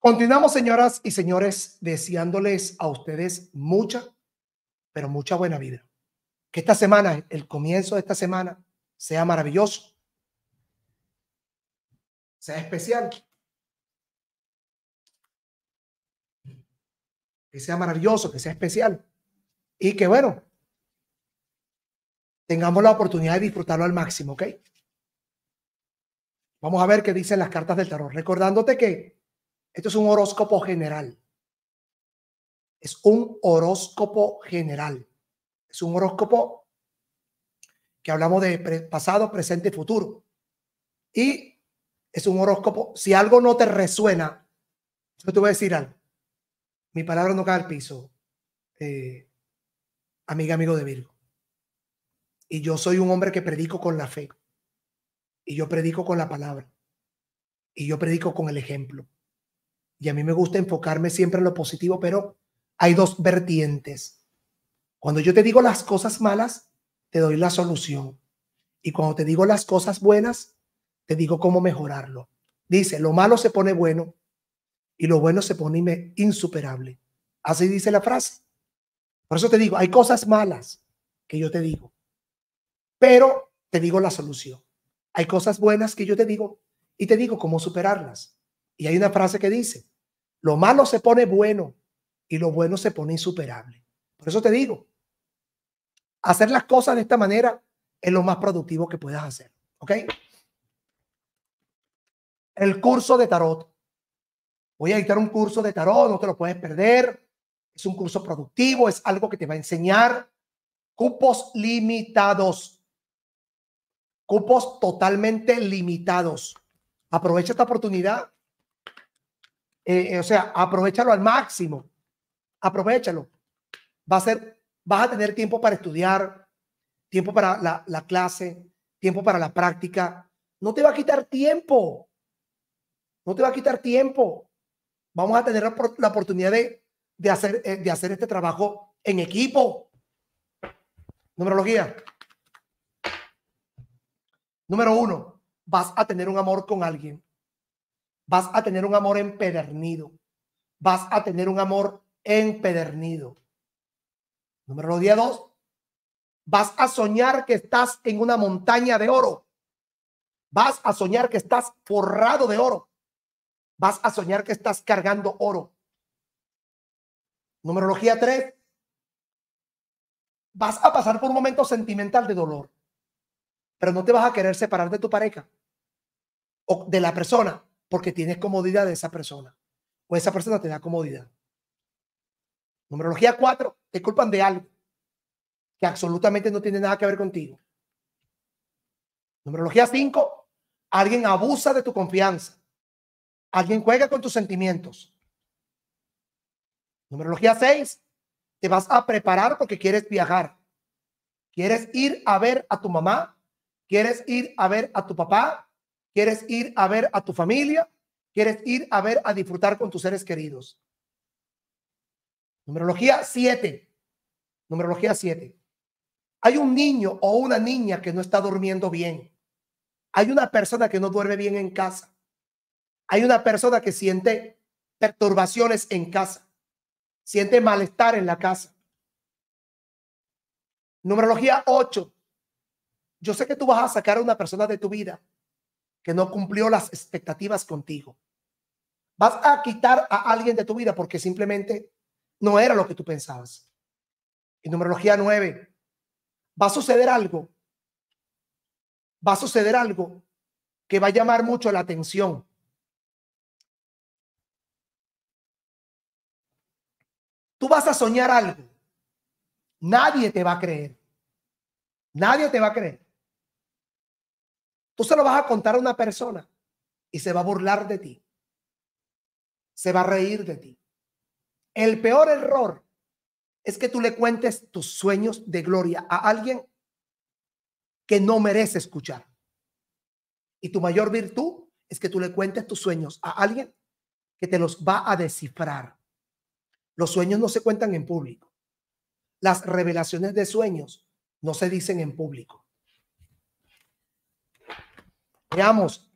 Continuamos, señoras y señores, deseándoles a ustedes mucha, pero mucha buena vida. Que esta semana, el comienzo de esta semana, sea maravilloso, sea especial, que sea maravilloso, que sea especial y que, bueno, tengamos la oportunidad de disfrutarlo al máximo, ¿ok? Vamos a ver qué dicen las cartas del terror, Recordándote que esto es un horóscopo general. Es un horóscopo general. Es un horóscopo que hablamos de pasado, presente y futuro. Y es un horóscopo. Si algo no te resuena, yo te voy a decir algo. Mi palabra no cae al piso, eh, amiga, amigo de Virgo. Y yo soy un hombre que predico con la fe. Y yo predico con la palabra. Y yo predico con el ejemplo y a mí me gusta enfocarme siempre en lo positivo, pero hay dos vertientes. Cuando yo te digo las cosas malas, te doy la solución. Y cuando te digo las cosas buenas, te digo cómo mejorarlo. Dice, lo malo se pone bueno y lo bueno se pone insuperable. Así dice la frase. Por eso te digo, hay cosas malas que yo te digo, pero te digo la solución. Hay cosas buenas que yo te digo y te digo cómo superarlas. Y hay una frase que dice, lo malo se pone bueno y lo bueno se pone insuperable. Por eso te digo, hacer las cosas de esta manera es lo más productivo que puedas hacer. ¿Ok? El curso de tarot. Voy a editar un curso de tarot, no te lo puedes perder. Es un curso productivo, es algo que te va a enseñar. Cupos limitados. Cupos totalmente limitados. Aprovecha esta oportunidad eh, o sea, aprovechalo al máximo. Aprovechalo. Va a ser, vas a tener tiempo para estudiar, tiempo para la, clase, tiempo para la práctica. No te va a quitar tiempo. No te va a quitar tiempo. Vamos a tener la, oportunidad de, de, hacer, eh, de hacer este trabajo en equipo. Numerología. Número uno, vas a tener un amor con alguien vas a tener un amor empedernido. Vas a tener un amor empedernido. Número día dos, vas a soñar que estás en una montaña de oro. Vas a soñar que estás forrado de oro. Vas a soñar que estás cargando oro. Numerología tres. Vas a pasar por un momento sentimental de dolor, pero no te vas a querer separar de tu pareja o de la persona porque tienes comodidad de esa persona o esa persona te da comodidad. Numerología 4, te culpan de algo que absolutamente no tiene nada que ver contigo. Numerología cinco. alguien abusa de tu confianza. Alguien juega con tus sentimientos. Numerología seis. te vas a preparar porque quieres viajar. Quieres ir a ver a tu mamá, quieres ir a ver a tu papá, ¿Quieres ir a ver a tu familia? ¿Quieres ir a ver a disfrutar con tus seres queridos? Numerología 7. Numerología 7. Hay un niño o una niña que no está durmiendo bien. Hay una persona que no duerme bien en casa. Hay una persona que siente perturbaciones en casa. Siente malestar en la casa. Numerología 8. Yo sé que tú vas a sacar a una persona de tu vida que no cumplió las expectativas contigo. Vas a quitar a alguien de tu vida porque simplemente no era lo que tú pensabas. Y numerología 9, va a suceder algo. Va a suceder algo que va a llamar mucho la atención. Tú vas a soñar algo. Nadie te va a creer. Nadie te va a creer. Tú se lo vas a contar a una persona y se va a burlar de ti. Se va a reír de ti. El peor error es que tú le cuentes tus sueños de gloria a alguien que no merece escuchar. Y tu mayor virtud es que tú le cuentes tus sueños a alguien que te los va a descifrar. Los sueños no se cuentan en público. Las revelaciones de sueños no se dicen en público. Veamos.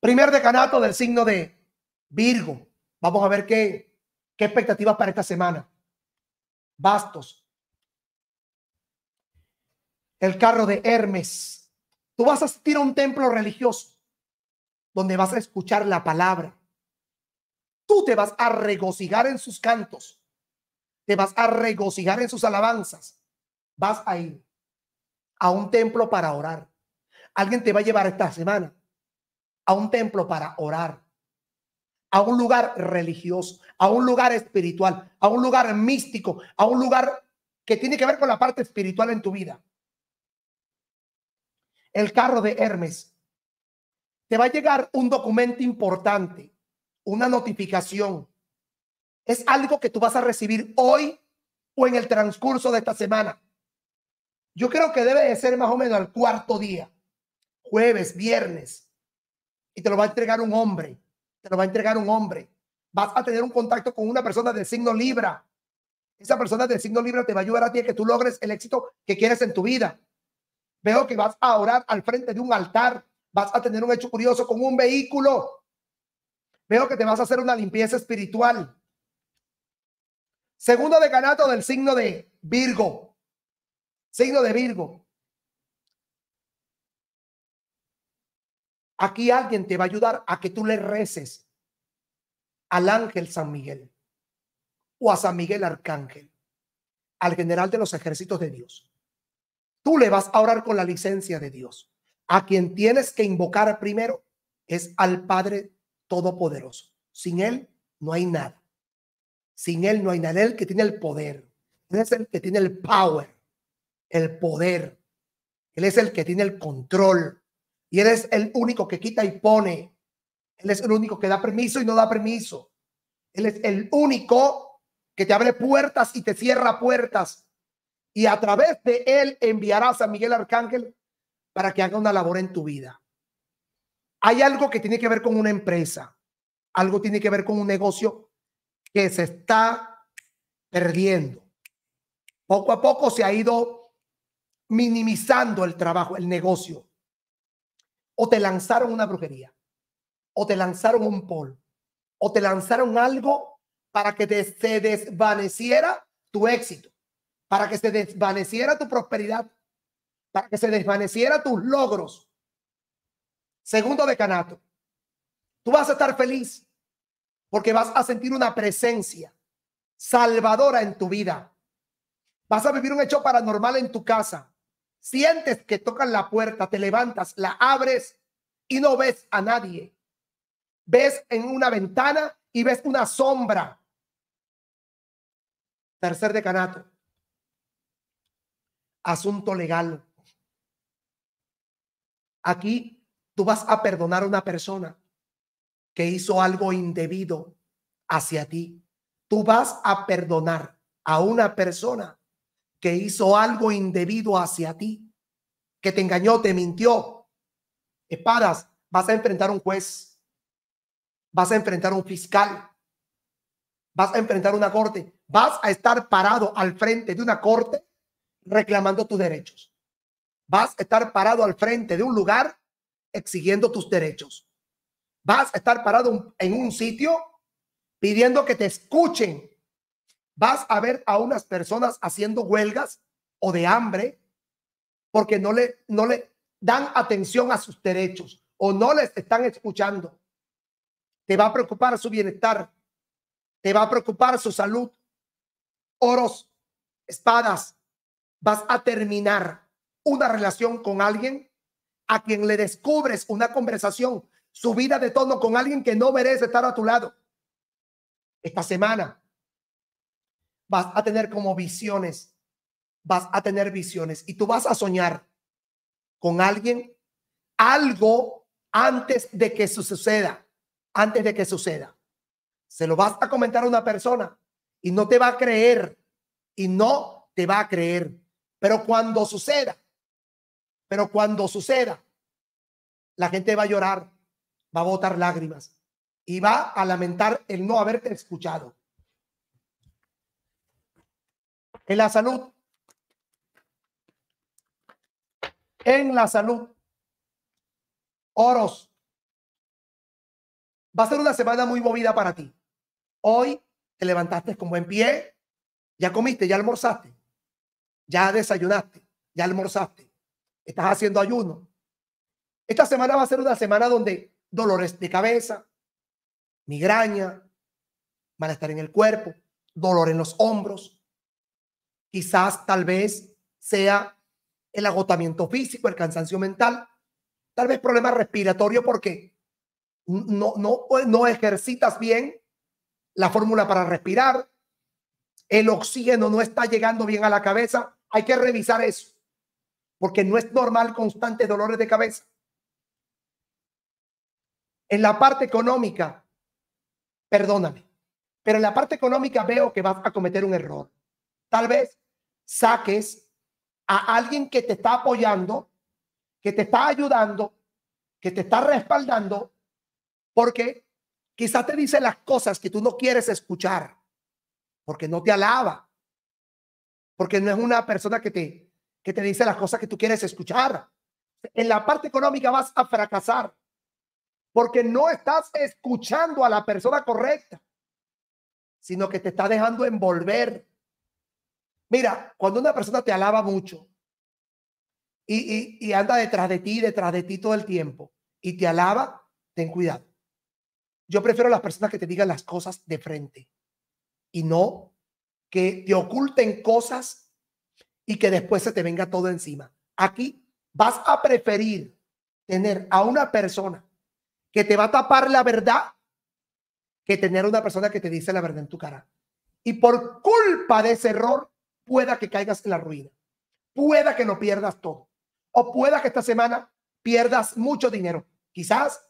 Primer decanato del signo de Virgo. Vamos a ver qué, qué expectativas para esta semana. Bastos. El carro de Hermes. Tú vas a asistir a un templo religioso donde vas a escuchar la palabra. Tú te vas a regocijar en sus cantos. Te vas a regocijar en sus alabanzas vas a ir a un templo para orar. Alguien te va a llevar esta semana a un templo para orar, a un lugar religioso, a un lugar espiritual, a un lugar místico, a un lugar que tiene que ver con la parte espiritual en tu vida. El carro de Hermes. Te va a llegar un documento importante, una notificación. Es algo que tú vas a recibir hoy o en el transcurso de esta semana. Yo creo que debe de ser más o menos al cuarto día, jueves, viernes, y te lo va a entregar un hombre, te lo va a entregar un hombre. Vas a tener un contacto con una persona del signo Libra. Esa persona del signo Libra te va a ayudar a ti a que tú logres el éxito que quieres en tu vida. Veo que vas a orar al frente de un altar, vas a tener un hecho curioso con un vehículo. Veo que te vas a hacer una limpieza espiritual. Segundo decanato del signo de Virgo signo de Virgo. Aquí alguien te va a ayudar a que tú le reces al ángel San Miguel o a San Miguel Arcángel, al general de los ejércitos de Dios. Tú le vas a orar con la licencia de Dios. A quien tienes que invocar primero es al Padre Todopoderoso. Sin Él no hay nada. Sin Él no hay nada. Él que tiene el poder. es el que tiene el power el poder. Él es el que tiene el control. Y Él es el único que quita y pone. Él es el único que da permiso y no da permiso. Él es el único que te abre puertas y te cierra puertas. Y a través de Él enviarás a Miguel Arcángel para que haga una labor en tu vida. Hay algo que tiene que ver con una empresa. Algo tiene que ver con un negocio que se está perdiendo. Poco a poco se ha ido minimizando el trabajo, el negocio. O te lanzaron una brujería, o te lanzaron un pol, o te lanzaron algo para que te, se desvaneciera tu éxito, para que se desvaneciera tu prosperidad, para que se desvaneciera tus logros. Segundo decanato, tú vas a estar feliz porque vas a sentir una presencia salvadora en tu vida. Vas a vivir un hecho paranormal en tu casa. Sientes que tocan la puerta, te levantas, la abres y no ves a nadie. Ves en una ventana y ves una sombra. Tercer decanato. Asunto legal. Aquí tú vas a perdonar a una persona que hizo algo indebido hacia ti. Tú vas a perdonar a una persona que hizo algo indebido hacia ti, que te engañó, te mintió. Espadas, vas a enfrentar un juez, vas a enfrentar un fiscal, vas a enfrentar una corte, vas a estar parado al frente de una corte reclamando tus derechos. Vas a estar parado al frente de un lugar exigiendo tus derechos. Vas a estar parado en un sitio pidiendo que te escuchen vas a ver a unas personas haciendo huelgas o de hambre porque no le, no le dan atención a sus derechos o no les están escuchando. Te va a preocupar su bienestar, te va a preocupar su salud. Oros, espadas, vas a terminar una relación con alguien a quien le descubres una conversación su vida de tono con alguien que no merece estar a tu lado. Esta semana vas a tener como visiones, vas a tener visiones y tú vas a soñar con alguien algo antes de que suceda, antes de que suceda. Se lo vas a comentar a una persona y no te va a creer y no te va a creer. Pero cuando suceda, pero cuando suceda, la gente va a llorar, va a botar lágrimas y va a lamentar el no haberte escuchado. en la salud. En la salud. Oros. Va a ser una semana muy movida para ti. Hoy te levantaste como en pie, ya comiste, ya almorzaste, ya desayunaste, ya almorzaste, estás haciendo ayuno. Esta semana va a ser una semana donde dolores de cabeza, migraña, malestar en el cuerpo, dolor en los hombros, Quizás, tal vez, sea el agotamiento físico, el cansancio mental, tal vez problemas respiratorio, porque no, no, no ejercitas bien la fórmula para respirar, el oxígeno no está llegando bien a la cabeza. Hay que revisar eso, porque no es normal constantes dolores de cabeza. En la parte económica, perdóname, pero en la parte económica veo que vas a cometer un error. Tal vez saques a alguien que te está apoyando, que te está ayudando, que te está respaldando, porque quizás te dice las cosas que tú no quieres escuchar, porque no te alaba, porque no es una persona que te, que te dice las cosas que tú quieres escuchar. En la parte económica vas a fracasar, porque no estás escuchando a la persona correcta, sino que te está dejando envolver Mira, cuando una persona te alaba mucho y, anda detrás de ti, detrás de ti todo el tiempo y te alaba, ten cuidado. Yo prefiero las personas que te digan las cosas de frente y no que te oculten cosas y que después se te venga todo encima. Aquí vas a preferir tener a una persona que te va a tapar la verdad que tener a una persona que te dice la verdad en tu cara. Y por culpa de ese error, pueda que caigas en la ruina, pueda que no pierdas todo, o pueda que esta semana pierdas mucho dinero. Quizás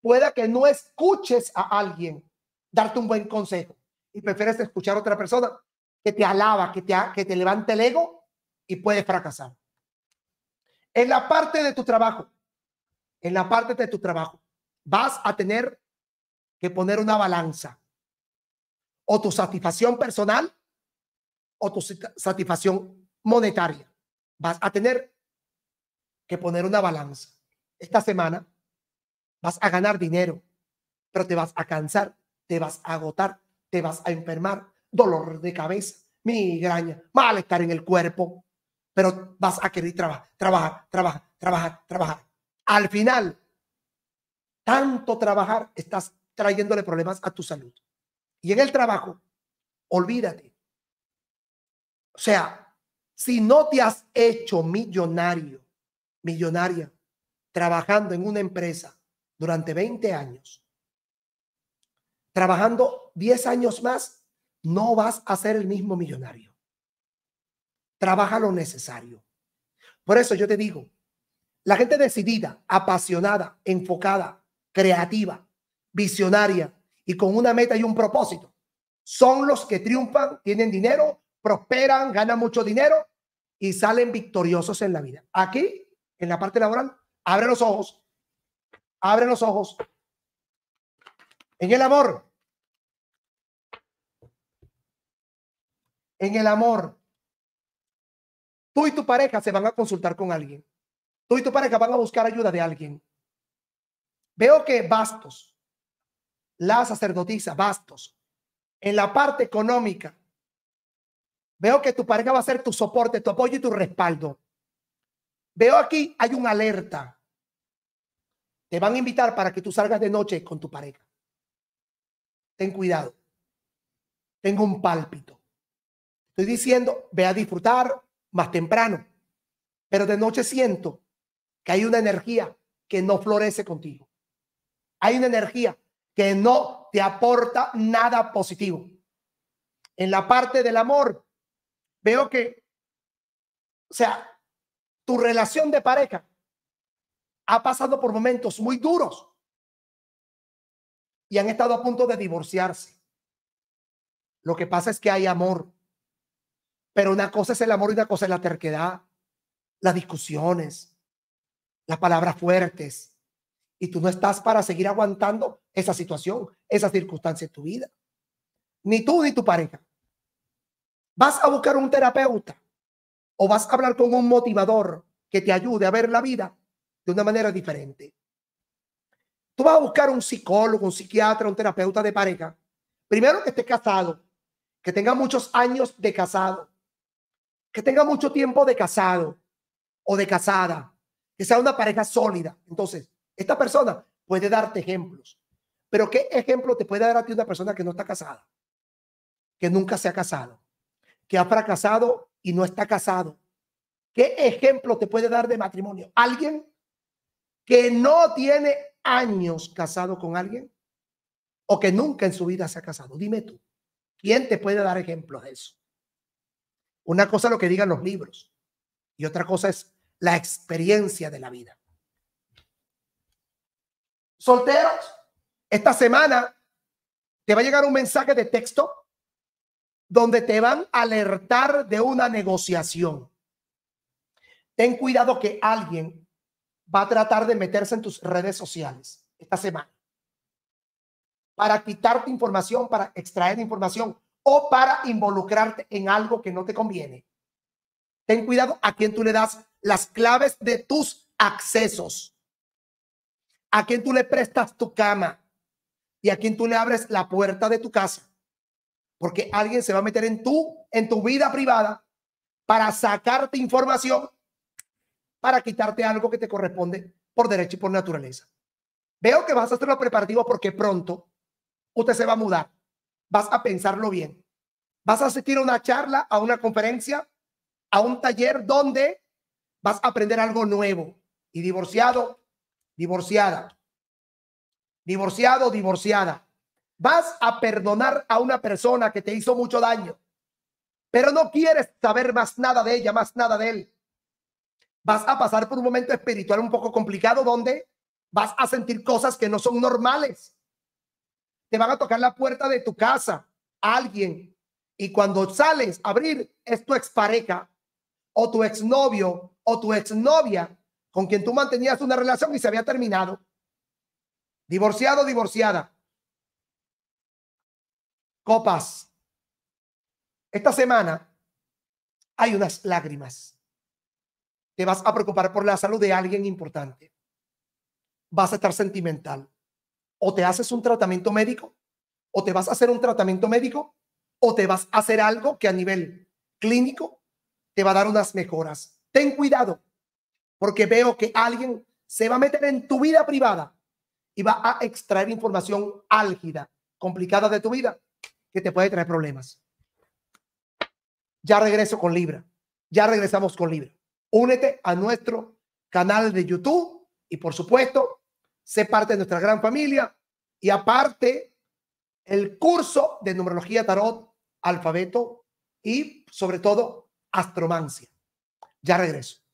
pueda que no escuches a alguien darte un buen consejo y prefieres escuchar a otra persona que te alaba, que te, que te levante el ego y puede fracasar. En la parte de tu trabajo, en la parte de tu trabajo, vas a tener que poner una balanza o tu satisfacción personal o tu satisfacción monetaria. Vas a tener que poner una balanza. Esta semana vas a ganar dinero, pero te vas a cansar, te vas a agotar, te vas a enfermar, dolor de cabeza, migraña, malestar en el cuerpo, pero vas a querer trabajar, trabajar, trabajar, trabajar, trabajar. Al final, tanto trabajar estás trayéndole problemas a tu salud. Y en el trabajo, olvídate o sea, si no te has hecho millonario, millonaria, trabajando en una empresa durante 20 años, trabajando 10 años más, no vas a ser el mismo millonario. Trabaja lo necesario. Por eso yo te digo, la gente decidida, apasionada, enfocada, creativa, visionaria y con una meta y un propósito, son los que triunfan, tienen dinero, prosperan, ganan mucho dinero y salen victoriosos en la vida. Aquí, en la parte laboral, abre los ojos. Abre los ojos. En el amor. En el amor. Tú y tu pareja se van a consultar con alguien. Tú y tu pareja van a buscar ayuda de alguien. Veo que Bastos, la sacerdotisa Bastos, en la parte económica, Veo que tu pareja va a ser tu soporte, tu apoyo y tu respaldo. Veo aquí hay una alerta. Te van a invitar para que tú salgas de noche con tu pareja. Ten cuidado. Tengo un pálpito. Estoy diciendo, ve a disfrutar más temprano. Pero de noche siento que hay una energía que no florece contigo. Hay una energía que no te aporta nada positivo. En la parte del amor, veo que, o sea, tu relación de pareja ha pasado por momentos muy duros y han estado a punto de divorciarse. Lo que pasa es que hay amor, pero una cosa es el amor y una cosa es la terquedad, las discusiones, las palabras fuertes. Y tú no estás para seguir aguantando esa situación, esa circunstancia en tu vida. Ni tú ni tu pareja. ¿Vas a buscar un terapeuta o vas a hablar con un motivador que te ayude a ver la vida de una manera diferente? Tú vas a buscar un psicólogo, un psiquiatra, un terapeuta de pareja. Primero que esté casado, que tenga muchos años de casado, que tenga mucho tiempo de casado o de casada, que sea una pareja sólida. Entonces, esta persona puede darte ejemplos. Pero ¿qué ejemplo te puede dar a ti una persona que no está casada? Que nunca se ha casado que ha fracasado y no está casado. ¿Qué ejemplo te puede dar de matrimonio? ¿Alguien que no tiene años casado con alguien o que nunca en su vida se ha casado? Dime tú, ¿quién te puede dar ejemplos de eso? Una cosa es lo que digan los libros y otra cosa es la experiencia de la vida. Solteros, esta semana te va a llegar un mensaje de texto donde te van a alertar de una negociación. Ten cuidado que alguien va a tratar de meterse en tus redes sociales esta semana para quitarte información, para extraer información o para involucrarte en algo que no te conviene. Ten cuidado a quien tú le das las claves de tus accesos, a quien tú le prestas tu cama y a quien tú le abres la puerta de tu casa. Porque alguien se va a meter en tu, en tu vida privada para sacarte información, para quitarte algo que te corresponde por derecho y por naturaleza. Veo que vas a hacer los preparativos porque pronto usted se va a mudar. Vas a pensarlo bien. Vas a asistir a una charla, a una conferencia, a un taller donde vas a aprender algo nuevo. Y divorciado, divorciada. Divorciado, divorciada. Vas a perdonar a una persona que te hizo mucho daño, pero no quieres saber más nada de ella, más nada de él. Vas a pasar por un momento espiritual un poco complicado donde vas a sentir cosas que no son normales. Te van a tocar la puerta de tu casa a alguien y cuando sales a abrir es tu expareja o tu exnovio o tu exnovia con quien tú mantenías una relación y se había terminado. Divorciado, divorciada copas. Esta semana hay unas lágrimas. Te vas a preocupar por la salud de alguien importante. Vas a estar sentimental. O te haces un tratamiento médico, o te vas a hacer un tratamiento médico, o te vas a hacer algo que a nivel clínico te va a dar unas mejoras. Ten cuidado, porque veo que alguien se va a meter en tu vida privada y va a extraer información álgida, complicada de tu vida que te puede traer problemas. Ya regreso con Libra. Ya regresamos con Libra. Únete a nuestro canal de YouTube y por supuesto, sé parte de nuestra gran familia y aparte el curso de numerología tarot, alfabeto y sobre todo astromancia. Ya regreso.